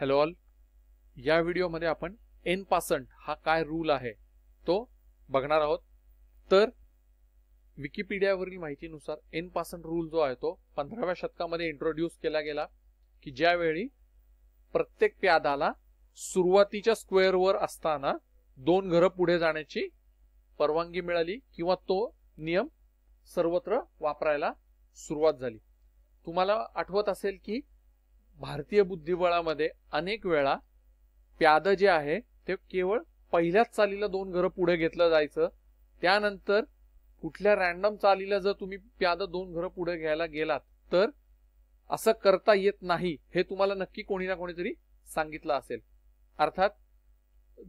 hello all या व्हिडिओमध्ये आपण एन पासंट हा काय रूल आहे तो बघणार आहोत तर विकिपीडियावरील माहितीनुसार एन पासंट रूल जो आहे तो पंधराव्या शतकामध्ये इंट्रोड्यूस केला गेला की ज्यावेळी प्रत्येक प्यादाला सुरुवातीच्या स्क्वेअरवर असताना दोन घरं पुढे जाण्याची परवानगी मिळाली किंवा तो नियम सर्वत्र वापरायला सुरुवात झाली तुम्हाला आठवत असेल की भारतीय बुद्धिबळामध्ये अनेक वेळा प्याद जे आहे ते केवळ पहिल्याच चालीला दोन घरं पुढे घेतलं जायचं त्यानंतर कुठल्या रॅन्डम चालीला जर तुम्ही प्याद दोन घरं पुढे घ्यायला गेलात तर असं करता येत नाही हे तुम्हाला नक्की कोणी ना कोणीतरी सांगितलं असेल अर्थात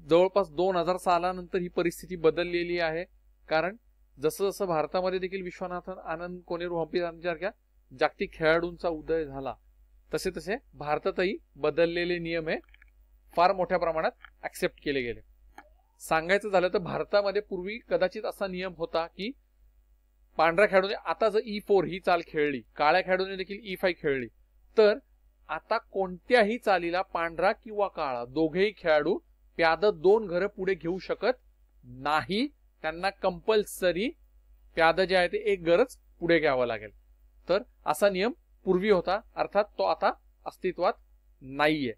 जवळपास दोन हजार सालानंतर ही परिस्थिती बदललेली आहे कारण जसं जसं भारतामध्ये देखील विश्वनाथन आनंद कोनेरू हम्पी सारख्या जागतिक खेळाडूंचा उदय झाला तसे तसे भारतातही बदललेले नियम हे फार मोठ्या प्रमाणात ऍक्सेप्ट केले गेले सांगायचं झालं तर भारतामध्ये पूर्वी कदाचित असा नियम होता की पांढऱ्या खेळाडूने आता जर ई e फोर ही चाल खेळली काळ्या खेळाडूने देखील ई e फाय खेळली तर आता कोणत्याही चालीला पांढरा किंवा काळा दोघेही खेळाडू प्याद दोन घरं पुढे घेऊ शकत नाही त्यांना कंपल्सरी प्याद जे आहे ते एक गरज पुढे घ्यावं लागेल तर असा नियम पूर्वी होता अर्थात तो आता अस्तित्वात नाहीये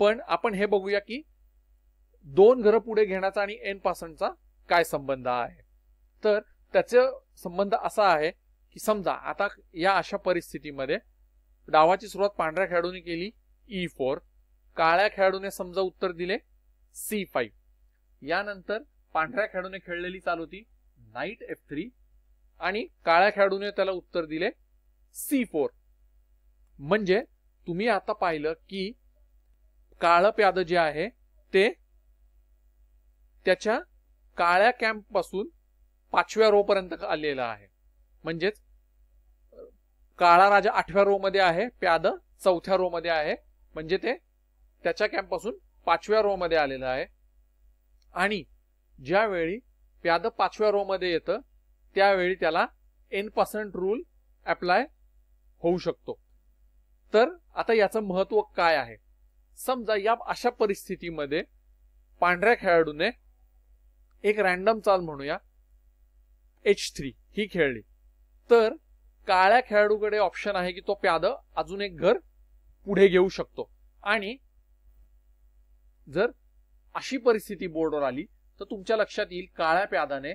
पण आपण हे बघूया की दोन घरं पुढे घेण्याचा आणि एन पासनचा काय संबंध आहे तर त्याचं संबंध असा आहे की समजा आता या अशा परिस्थितीमध्ये डावाची सुरुवात पांढऱ्या खेळाडूने केली ई e फोर काळ्या खेळाडूने समजा उत्तर दिले सी फाईव्ह यानंतर पांढऱ्या खेळाडूने खेळलेली चालू होती नाईट एफ थ्री आणि काळ्या खेळाडूने त्याला उत्तर दिले सी फोर म्हणजे तुम्ही आता पाहिलं की काळ प्याद जे आहे ते त्याच्या काळ्या कॅम्प पासून पाचव्या रो पर्यंत आलेलं आहे म्हणजेच काळा राजा आठव्या रो मध्ये आहे प्याद चौथ्या रो मध्ये आहे म्हणजे ते त्याच्या कॅम्प पासून पाचव्या रो मध्ये आलेलं आहे आणि ज्यावेळी प्याद पाचव्या रो मध्ये येतं त्यावेळी त्याला एन पर्सेंट रूल अप्लाय होऊ शकतो तर आता याचं महत्व काय आहे समजा या अशा परिस्थितीमध्ये पांढऱ्या खेळाडूने एक रॅन्डम चाल म्हणूया एच थ्री ही खेळली तर काळ्या खेळाडूकडे ऑप्शन आहे की तो प्याद अजून एक घर पुढे घेऊ शकतो आणि जर अशी परिस्थिती बोर्डवर आली तर तुमच्या लक्षात येईल काळ्या प्यादाने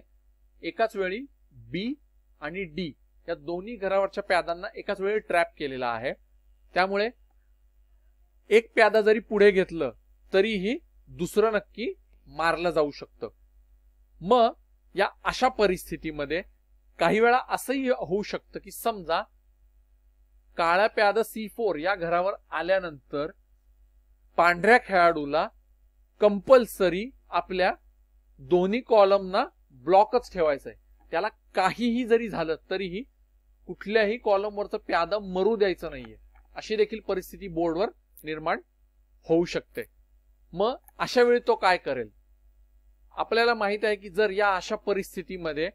एकाच वेळी बी आणि डी या दोन्ही घरावरच्या प्यादांना एकाच वेळी ट्रॅप केलेला आहे त्यामुळे एक प्यादा जरी पुढे घेतलं तरीही दुसरं नक्की मारलं जाऊ शकतं मग या अशा परिस्थितीमध्ये काही वेळा असंही होऊ शकतं की समजा काळ्या प्यादा सी फोर या घरावर आल्यानंतर पांढऱ्या खेळाडूला कंपल्सरी आपल्या दोन्ही कॉलमना ब्लॉकच ठेवायचं आहे त्याला काहीही जरी झालं तरीही कुठल्याही कॉलमवरचं प्यादा मरू द्यायचं नाहीये अशी देखील परिस्थिती बोर्डवर निर्माण होऊ शकते मग अशा वेळी तो काय करेल आपल्याला माहित आहे की जर या अशा परिस्थितीमध्ये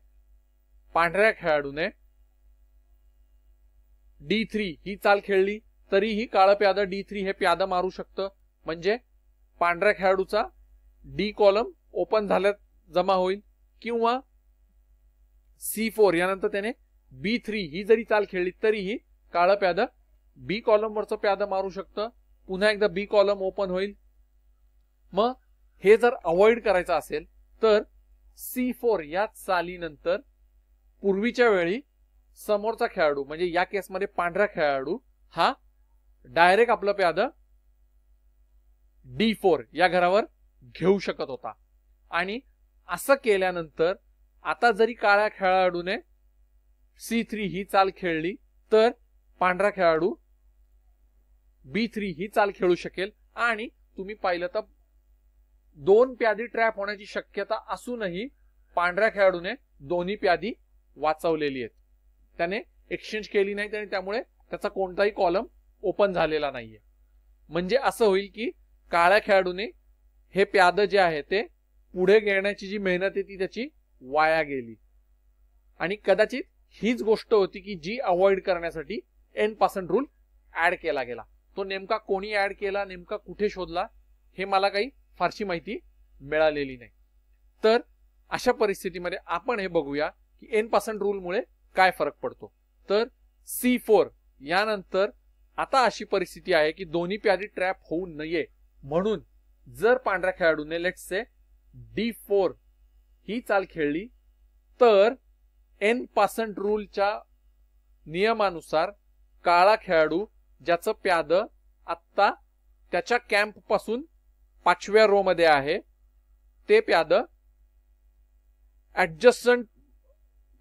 पांढऱ्या खेळाडूने डी थ्री ही चाल खेळली तरीही काळं प्यादं डी थ्री हे प्यादं मारू शकतं म्हणजे पांढऱ्या खेळाडूचा डी कॉलम ओपन झाल्यात जमा होईल किंवा सी फोर यानंतर त्याने बी थ्री ही जरी चाल खेळली तरीही काळं प्यादं बी कॉलमवरचं प्याद मारू शकतं पुन्हा एकदा बी कॉलम ओपन होईल मग हे जर अवॉइड करायचं असेल तर सी फोर या चालीनंतर पूर्वीच्या वेळी समोरचा खेळाडू म्हणजे या केसमध्ये पांढरा खेळाडू हा डायरेक्ट आपलं प्याद डी फोर या घरावर घेऊ शकत होता आणि असं केल्यानंतर आता जरी काळ्या खेळाडूने सी थ्री ही चाल खेळली तर पांढरा खेळाडू बी थ्री ही चाल खेळू शकेल आणि तुम्ही पाहिलं तर दोन प्यादी ट्रॅप होण्याची शक्यता असूनही पांढऱ्या खेळाडूने दोन्ही प्यादी वाचवलेली आहेत त्याने एक्सचेंज केली नाही आणि त्यामुळे त्याचा कोणताही कॉलम ओपन झालेला नाहीये म्हणजे असं होईल की काळ्या खेळाडूने हे प्याद जे आहे ते पुढे घेण्याची जी मेहनत आहे ती त्याची वाया गेली आणि कदाचित हीच गोष्ट होती की जी अवॉइड करण्यासाठी एन पर्सेंट रूल ऍड केला गेला तो नेमका कोणी ऍड केला नेमका कुठे शोधला हे मला काही फारशी माहिती मिळालेली नाही तर अशा परिस्थितीमध्ये आपण हे बघूया की एन रूल रूलमुळे काय फरक पडतो तर सी फोर यानंतर आता अशी परिस्थिती आहे की दोन्ही प्यादी ट्रॅप होऊ नये म्हणून जर पांढऱ्या खेळाडूने लेट्स से डी फोर ही चाल खेळली तर एन पासंट रूलच्या नियमानुसार काळा खेळाडू ज्याचं प्याद आत्ता त्याच्या कॅम्प पासून पाचव्या रो मध्ये आहे ते प्याद ऍडजस्टंट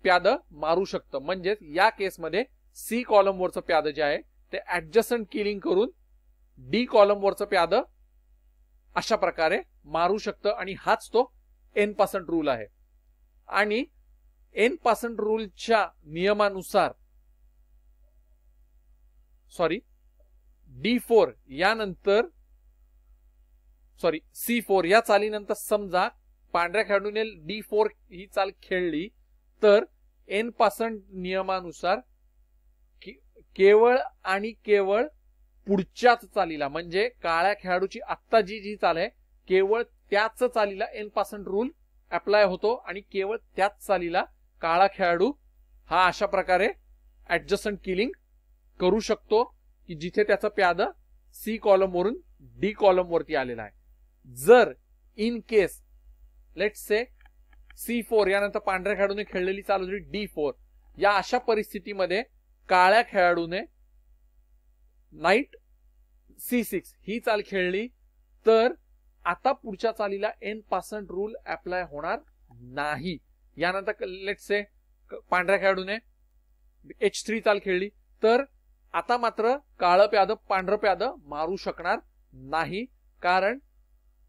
प्याद मारू शकतं म्हणजेच या केसमध्ये सी कॉलमवरचं प्याद जे आहे ते ऍडजस्टंट किलिंग करून डी कॉलमवरचं प्याद अशा प्रकारे मारू शकतं आणि हाच तो एन पासंट रूल आहे आणि एन पासंट रूलच्या नियमानुसार सॉरी डी फोर यानंतर सॉरी सी फोर या चालीनंतर समजा पांढऱ्या खेळाडूने डी फोर ही चाल खेळली तर एन पासन नियमानुसार केवळ आणि केवळ पुढच्याच चालीला म्हणजे काळ्या खेळाडूची आत्ता जी जी चाल आहे केवळ त्याच चालीला एन पासन रूल अप्लाय होतो आणि केवळ त्याच चालीला काळा खेळाडू हा अशा प्रकारे ऍडजस्टंट किलिंग करू शकतो की जिथे त्याचं प्याद सी कॉलमवरून डी कॉलमवरती आलेला आहे जर in case let say C four यानंतर पांढऱ्या खेळाडूने खेळलेली चालू झाली डी फोर या अशा परिस्थितीमध्ये काळ्या खेळाडूने नाईट सी सिक्स ही चाल खेळली तर आता पुढच्या चालीला एन पासंट रूल अप्लाय होणार नाही यानंतर लेट से पांढऱ्या खेळाडूने एच थ्री चाल खेळली तर आता मात्र काळं प्यादं पांढरं प्यादं मारू शकणार नाही कारण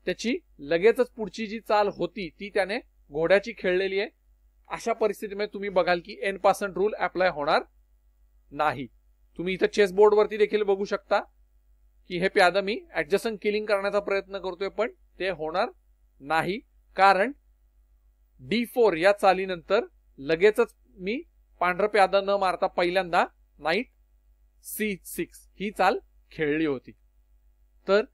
त्याची लगेचच पुढची जी चाल होती ती त्याने घोड्याची खेळलेली आहे अशा परिस्थितीमध्ये तुम्ही बघाल की एन पासन रूल अप्लाय होणार नाही तुम्ही इथं चेस बोर्डवरती देखील बघू शकता की हे प्यादं मी ऍडजस्टन किलिंग करण्याचा प्रयत्न करतोय पण ते होणार नाही कारण डी फोर या चालीनंतर लगेचच मी पांढरं प्यादं न मारता पहिल्यांदा नाईट सी सिक्स ही चाल खेळली होती तर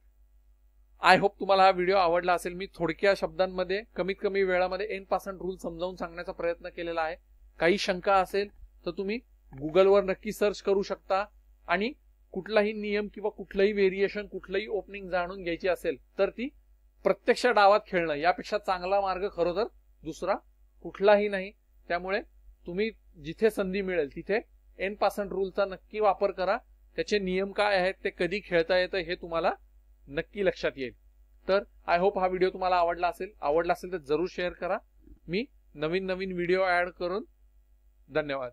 आय होप तुम्हाला हा व्हिडिओ आवडला असेल मी थोडक्या शब्दांमध्ये कमीत कमी वेळामध्ये एन पासंट रूल समजावून सांगण्याचा प्रयत्न केलेला आहे काही शंका असेल तर तुम्ही गुगलवर नक्की सर्च करू शकता आणि कुठलाही नियम किंवा कुठलंही व्हेरिएशन कुठलंही ओपनिंग जाणून घ्यायची असेल तर ती प्रत्यक्ष डावात खेळणं यापेक्षा चांगला मार्ग खरोतर दुसरा कुठलाही नाही त्यामुळे तुम्ही जिथे संधी मिळेल तिथे एन पासन रूलचा नक्की वापर करा त्याचे नियम काय आहेत ते कधी खेळता येतं हे तुम्हाला नक्की लक्षात येईल तर आय होप हा व्हिडिओ तुम्हाला आवडला असेल आवडला असेल तर जरूर शेअर करा मी नवीन नवीन व्हिडिओ ऍड करून धन्यवाद